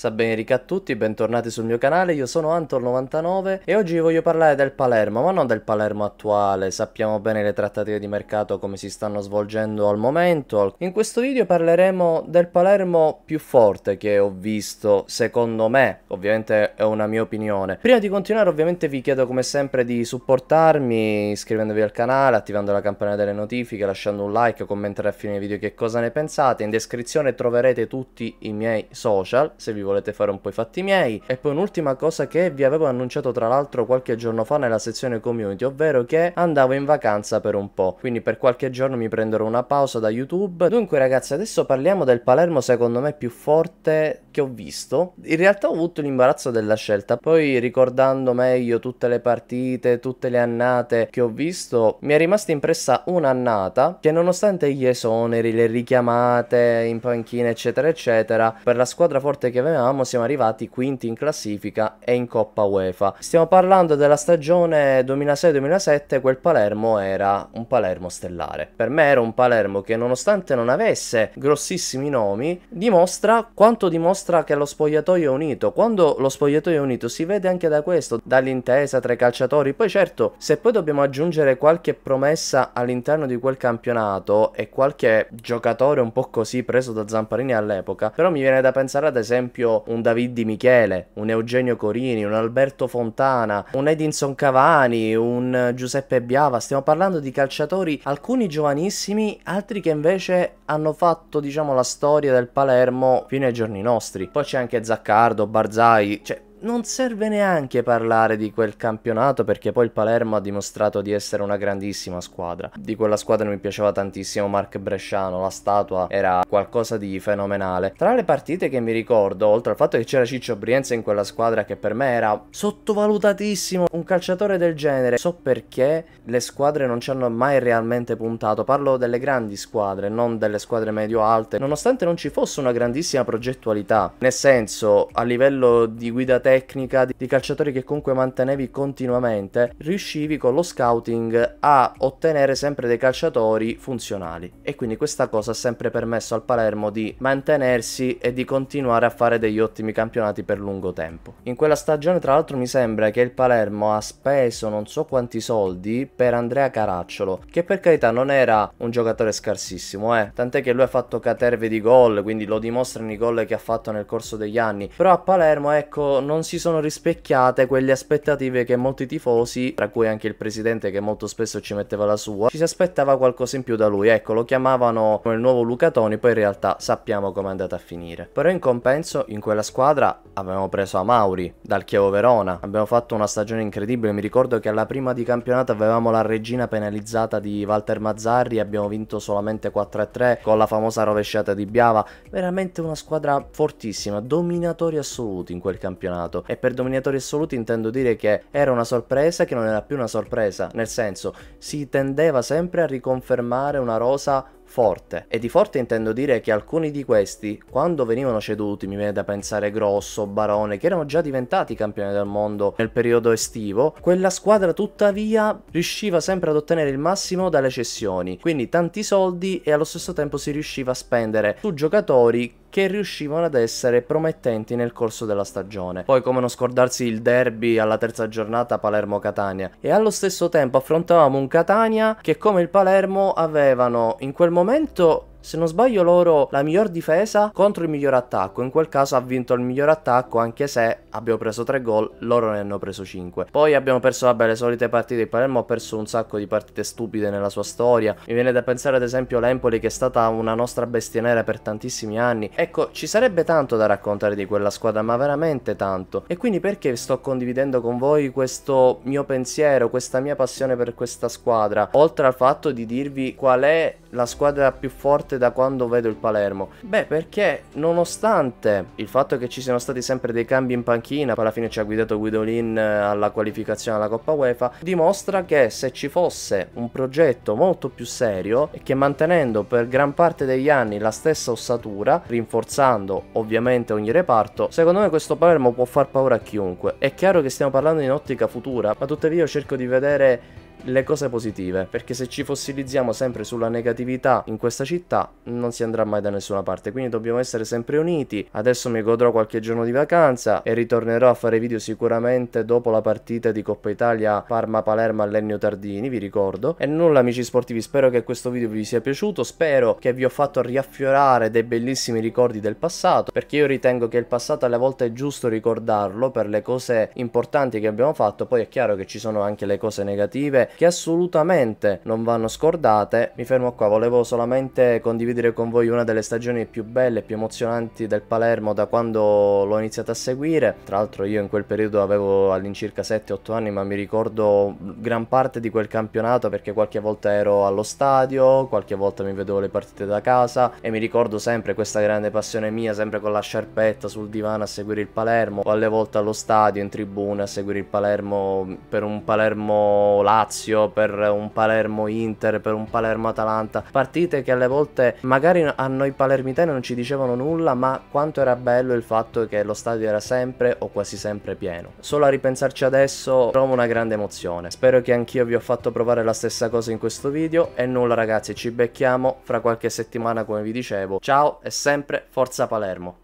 Sabben Enrica a tutti, bentornati sul mio canale, io sono Antor99 e oggi vi voglio parlare del Palermo, ma non del Palermo attuale, sappiamo bene le trattative di mercato come si stanno svolgendo al momento. In questo video parleremo del Palermo più forte che ho visto, secondo me, ovviamente è una mia opinione. Prima di continuare ovviamente vi chiedo come sempre di supportarmi iscrivendovi al canale, attivando la campanella delle notifiche, lasciando un like, commentare a fine video che cosa ne pensate, in descrizione troverete tutti i miei social se vi volete volete fare un po' i fatti miei. E poi un'ultima cosa che vi avevo annunciato tra l'altro qualche giorno fa nella sezione community, ovvero che andavo in vacanza per un po', quindi per qualche giorno mi prenderò una pausa da YouTube. Dunque ragazzi, adesso parliamo del Palermo secondo me più forte che ho visto. In realtà ho avuto l'imbarazzo della scelta, poi ricordando meglio tutte le partite, tutte le annate che ho visto, mi è rimasta impressa un'annata che nonostante gli esoneri, le richiamate in panchina eccetera eccetera, per la squadra forte che aveva accennavamo siamo arrivati quinti in classifica e in Coppa UEFA. Stiamo parlando della stagione 2006-2007, quel Palermo era un Palermo stellare. Per me era un Palermo che nonostante non avesse grossissimi nomi, dimostra quanto dimostra che lo spogliatoio è unito. Quando lo spogliatoio è unito si vede anche da questo, dall'intesa tra i calciatori. Poi certo, se poi dobbiamo aggiungere qualche promessa all'interno di quel campionato e qualche giocatore un po' così preso da Zamparini all'epoca, però mi viene da pensare ad esempio esempio un David Di Michele, un Eugenio Corini, un Alberto Fontana, un Edinson Cavani, un Giuseppe Biava, stiamo parlando di calciatori alcuni giovanissimi, altri che invece hanno fatto diciamo la storia del Palermo fino ai giorni nostri. Poi c'è anche Zaccardo, Barzai, cioè non serve neanche parlare di quel campionato perché poi il Palermo ha dimostrato di essere una grandissima squadra. Di quella squadra mi piaceva tantissimo Mark Bresciano, la statua era qualcosa di fenomenale. Tra le partite che mi ricordo, oltre al fatto che c'era Ciccio Brienza in quella squadra che per me era sottovalutatissimo, un calciatore del genere, so perché le squadre non ci hanno mai realmente puntato, parlo delle grandi squadre, non delle squadre medio-alte, nonostante non ci fosse una grandissima progettualità, nel senso a livello di guida tecnica tecnica di calciatori che comunque mantenevi continuamente, riuscivi con lo scouting a ottenere sempre dei calciatori funzionali. E quindi questa cosa ha sempre permesso al Palermo di mantenersi e di continuare a fare degli ottimi campionati per lungo tempo. In quella stagione, tra l'altro, mi sembra che il Palermo ha speso non so quanti soldi per Andrea Caracciolo, che per carità non era un giocatore scarsissimo, eh. Tant'è che lui ha fatto caterve di gol, quindi lo dimostrano i gol che ha fatto nel corso degli anni. Però a Palermo, ecco, non non si sono rispecchiate quelle aspettative che molti tifosi, tra cui anche il presidente che molto spesso ci metteva la sua, ci si aspettava qualcosa in più da lui. Ecco, lo chiamavano come il nuovo Luca Toni, poi in realtà sappiamo come è andata a finire. Però in compenso, in quella squadra avevamo preso Amauri dal Chievo Verona, abbiamo fatto una stagione incredibile, mi ricordo che alla prima di campionato avevamo la regina penalizzata di Walter Mazzarri, abbiamo vinto solamente 4-3 con la famosa rovesciata di Biava, veramente una squadra fortissima, dominatori assoluti in quel campionato dominato e per dominatori assoluti intendo dire che era una sorpresa che non era più una sorpresa, nel senso si tendeva sempre a riconfermare una rosa forte. E di forte intendo dire che alcuni di questi, quando venivano ceduti, mi viene da pensare Grosso, Barone, che erano già diventati campioni del mondo nel periodo estivo, quella squadra tuttavia riusciva sempre ad ottenere il massimo dalle cessioni, quindi tanti soldi e allo stesso tempo si riusciva a spendere su giocatori che riuscivano ad essere promettenti nel corso della stagione. Poi come non scordarsi il derby alla terza giornata Palermo-Catania e allo stesso tempo affrontavamo un Catania che come il Palermo avevano in quel momento momento se non sbaglio loro la miglior difesa contro il miglior attacco, in quel caso ha vinto il miglior attacco anche se abbiamo preso 3 gol, loro ne hanno preso 5. Poi abbiamo perso vabbè le solite partite, il Palermo ha perso un sacco di partite stupide nella sua storia, mi viene da pensare ad esempio all'Empoli che è stata una nostra bestia nera per tantissimi anni. Ecco, ci sarebbe tanto da raccontare di quella squadra, ma veramente tanto. E quindi perché sto condividendo con voi questo mio pensiero, questa mia passione per questa squadra, oltre al fatto di dirvi qual è la squadra più forte da quando vedo il Palermo? Beh, perché nonostante il fatto che ci siano stati sempre dei cambi in panchina, poi alla fine ci ha guidato Guidolin eh, alla qualificazione alla Coppa UEFA, dimostra che se ci fosse un progetto molto più serio e che mantenendo per gran parte degli anni la stessa ossatura, rinforzando ovviamente ogni reparto, secondo me questo Palermo può far paura a chiunque. È chiaro che stiamo parlando in ottica futura, ma tuttavia io cerco di vedere le cose positive, perché se ci fossilizziamo sempre sulla negatività in questa città non si andrà mai da nessuna parte, quindi dobbiamo essere sempre uniti. Adesso mi godrò qualche giorno di vacanza e ritornerò a fare video sicuramente dopo la partita di Coppa Italia Parma-Palermo all'Ennio Tardini, vi ricordo. E nulla amici sportivi, spero che questo video vi sia piaciuto, spero che vi ho fatto riaffiorare dei bellissimi ricordi del passato, perché io ritengo che il passato alle volte è giusto ricordarlo per le cose importanti che abbiamo fatto, poi è chiaro che ci sono anche le cose negative che assolutamente non vanno scordate. Mi fermo qua, volevo solamente condividere con voi una delle stagioni più belle, più emozionanti del Palermo da quando l'ho iniziata a seguire. Tra l'altro io in quel periodo avevo all'incirca 7-8 anni, ma mi ricordo gran parte di quel campionato perché qualche volta ero allo stadio, qualche volta mi vedevo le partite da casa e mi ricordo sempre questa grande passione mia, sempre con la sciarpetta sul divano a seguire il Palermo o alle volte allo stadio in tribuna a seguire il Palermo per un Palermo Lazio Lazio, per un Palermo-Inter, per un Palermo-Atalanta, partite che alle volte magari a noi palermitani non ci dicevano nulla, ma quanto era bello il fatto che lo stadio era sempre o quasi sempre pieno. Solo a ripensarci adesso provo una grande emozione. Spero che anch'io vi ho fatto provare la stessa cosa in questo video e nulla ragazzi, ci becchiamo fra qualche settimana come vi dicevo. Ciao e sempre Forza Palermo!